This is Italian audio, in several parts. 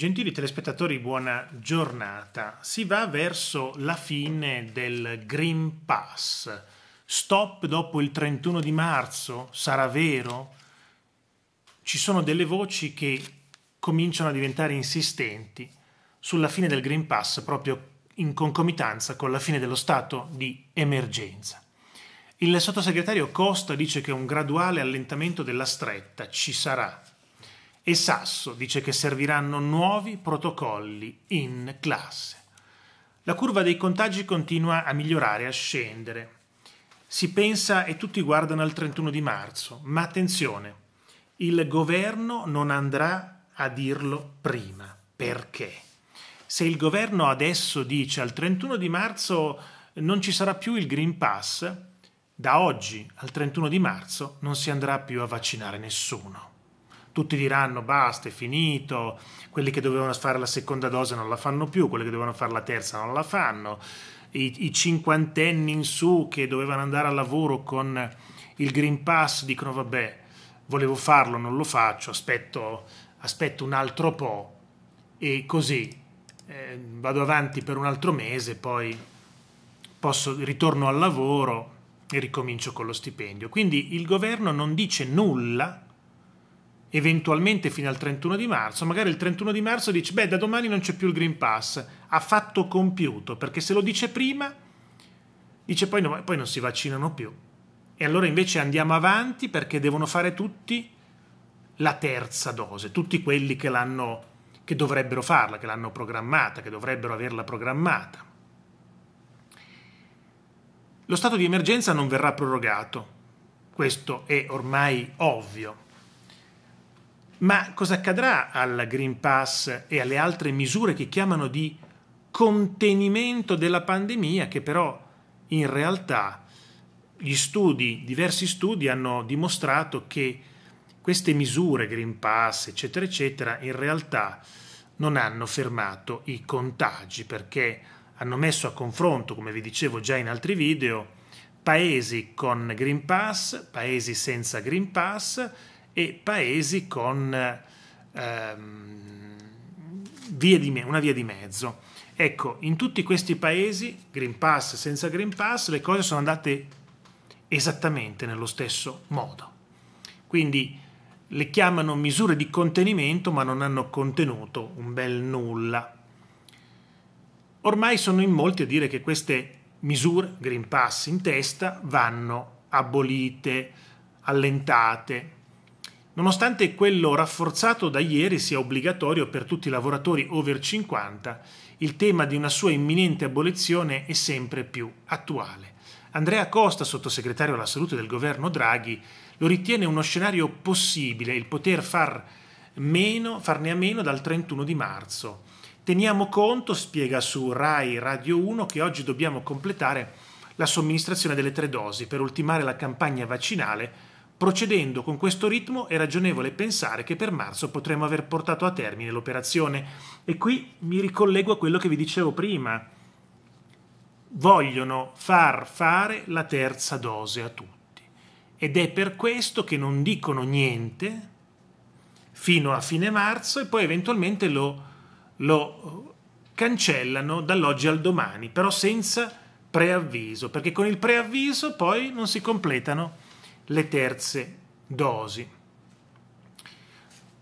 Gentili telespettatori, buona giornata. Si va verso la fine del Green Pass. Stop dopo il 31 di marzo? Sarà vero? Ci sono delle voci che cominciano a diventare insistenti sulla fine del Green Pass proprio in concomitanza con la fine dello stato di emergenza. Il sottosegretario Costa dice che un graduale allentamento della stretta ci sarà e Sasso dice che serviranno nuovi protocolli in classe. La curva dei contagi continua a migliorare, a scendere. Si pensa e tutti guardano al 31 di marzo, ma attenzione, il governo non andrà a dirlo prima. Perché? Se il governo adesso dice al 31 di marzo non ci sarà più il Green Pass, da oggi al 31 di marzo non si andrà più a vaccinare nessuno tutti diranno basta, è finito, quelli che dovevano fare la seconda dose non la fanno più, quelli che dovevano fare la terza non la fanno, i, i cinquantenni in su che dovevano andare al lavoro con il Green Pass dicono vabbè, volevo farlo, non lo faccio, aspetto, aspetto un altro po' e così eh, vado avanti per un altro mese, poi posso, ritorno al lavoro e ricomincio con lo stipendio. Quindi il governo non dice nulla eventualmente fino al 31 di marzo, magari il 31 di marzo dice beh da domani non c'è più il Green Pass, ha fatto compiuto, perché se lo dice prima, dice poi, no, poi non si vaccinano più. E allora invece andiamo avanti perché devono fare tutti la terza dose, tutti quelli che, l'hanno, che dovrebbero farla, che l'hanno programmata, che dovrebbero averla programmata. Lo stato di emergenza non verrà prorogato, questo è ormai ovvio ma cosa accadrà al Green Pass e alle altre misure che chiamano di contenimento della pandemia che però in realtà gli studi, diversi studi hanno dimostrato che queste misure, Green Pass, eccetera, eccetera, in realtà non hanno fermato i contagi perché hanno messo a confronto, come vi dicevo già in altri video, paesi con Green Pass, paesi senza Green Pass, e paesi con ehm, via di, una via di mezzo. Ecco, in tutti questi paesi, Green Pass senza Green Pass, le cose sono andate esattamente nello stesso modo. Quindi le chiamano misure di contenimento ma non hanno contenuto un bel nulla. Ormai sono in molti a dire che queste misure, Green Pass in testa, vanno abolite, allentate, nonostante quello rafforzato da ieri sia obbligatorio per tutti i lavoratori over 50, il tema di una sua imminente abolizione è sempre più attuale. Andrea Costa, sottosegretario alla salute del governo Draghi, lo ritiene uno scenario possibile il poter far meno, farne a meno dal 31 di marzo. Teniamo conto, spiega su Rai Radio 1, che oggi dobbiamo completare la somministrazione delle tre dosi per ultimare la campagna vaccinale Procedendo con questo ritmo è ragionevole pensare che per marzo potremo aver portato a termine l'operazione. E qui mi ricollego a quello che vi dicevo prima. Vogliono far fare la terza dose a tutti. Ed è per questo che non dicono niente fino a fine marzo e poi eventualmente lo, lo cancellano dall'oggi al domani, però senza preavviso, perché con il preavviso poi non si completano le terze dosi.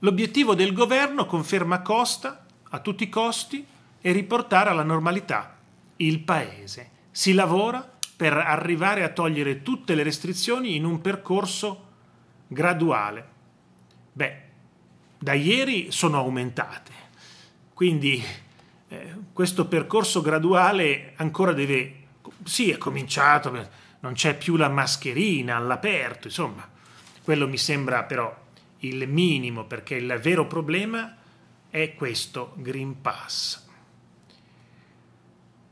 L'obiettivo del governo, conferma Costa, a tutti i costi, è riportare alla normalità il Paese. Si lavora per arrivare a togliere tutte le restrizioni in un percorso graduale. Beh, da ieri sono aumentate, quindi eh, questo percorso graduale ancora deve... Sì, è cominciato non c'è più la mascherina all'aperto, insomma, quello mi sembra però il minimo perché il vero problema è questo Green Pass.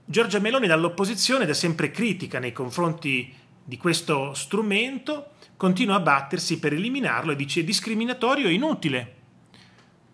Giorgia Meloni dall'opposizione, da sempre critica nei confronti di questo strumento, continua a battersi per eliminarlo e dice discriminatorio e inutile.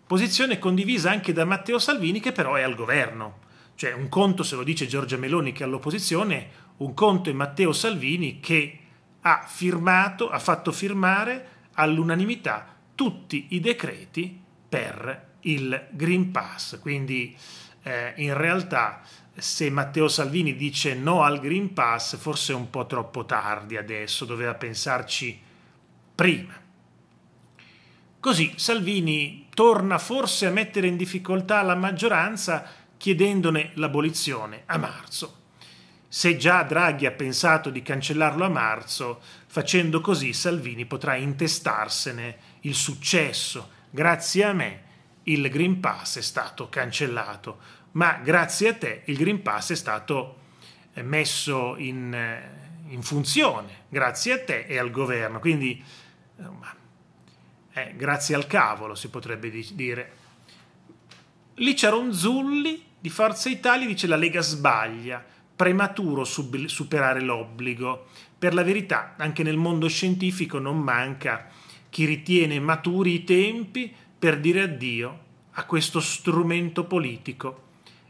Posizione condivisa anche da Matteo Salvini che però è al governo. Cioè un conto se lo dice Giorgia Meloni che è all'opposizione, un conto è Matteo Salvini che ha firmato, ha fatto firmare all'unanimità tutti i decreti per il Green Pass. Quindi eh, in realtà se Matteo Salvini dice no al Green Pass forse è un po' troppo tardi adesso, doveva pensarci prima. Così Salvini torna forse a mettere in difficoltà la maggioranza chiedendone l'abolizione a marzo. Se già Draghi ha pensato di cancellarlo a marzo, facendo così Salvini potrà intestarsene il successo. Grazie a me il Green Pass è stato cancellato, ma grazie a te il Green Pass è stato eh, messo in, eh, in funzione, grazie a te e al governo. Quindi, eh, eh grazie al cavolo si potrebbe dire. Lì c'era un Zulli di Forza Italia dice la Lega sbaglia, prematuro superare l'obbligo. Per la verità, anche nel mondo scientifico non manca chi ritiene maturi i tempi per dire addio a questo strumento politico.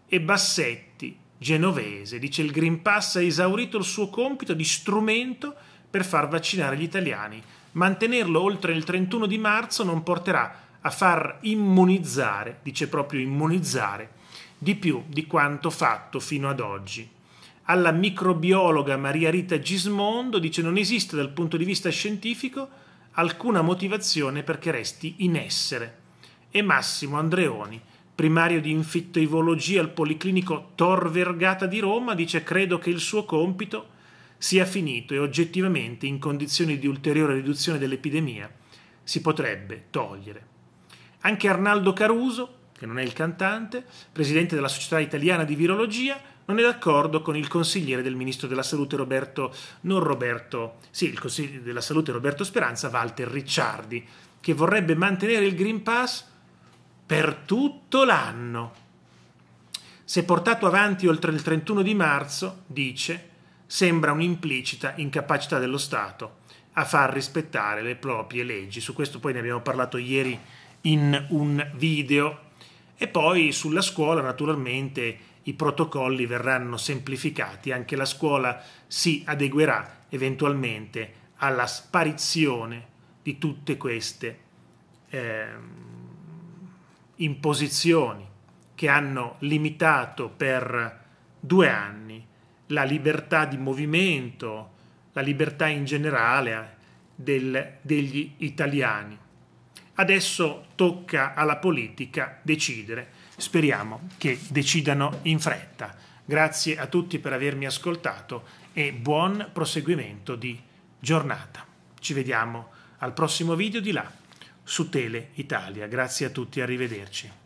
E Bassetti, genovese, dice il Green Pass ha esaurito il suo compito di strumento per far vaccinare gli italiani. Mantenerlo oltre il 31 di marzo non porterà a far immunizzare, dice proprio immunizzare, di più di quanto fatto fino ad oggi. Alla microbiologa Maria Rita Gismondo dice non esiste dal punto di vista scientifico alcuna motivazione perché resti in essere. E Massimo Andreoni, primario di infittivologia al Policlinico Tor Vergata di Roma, dice credo che il suo compito sia finito e oggettivamente in condizioni di ulteriore riduzione dell'epidemia si potrebbe togliere. Anche Arnaldo Caruso, che non è il cantante, presidente della Società Italiana di Virologia, non è d'accordo con il consigliere del ministro della salute Roberto, non Roberto, sì, il consigliere della salute Roberto Speranza, Walter Ricciardi, che vorrebbe mantenere il Green Pass per tutto l'anno. Se portato avanti oltre il 31 di marzo, dice, sembra un'implicita incapacità dello Stato a far rispettare le proprie leggi. Su questo poi ne abbiamo parlato ieri in un video e poi sulla scuola naturalmente i protocolli verranno semplificati, anche la scuola si adeguerà eventualmente alla sparizione di tutte queste eh, imposizioni che hanno limitato per due anni la libertà di movimento, la libertà in generale eh, del, degli italiani. Adesso tocca alla politica decidere. Speriamo che decidano in fretta. Grazie a tutti per avermi ascoltato e buon proseguimento di giornata. Ci vediamo al prossimo video di là su Tele Italia. Grazie a tutti, arrivederci.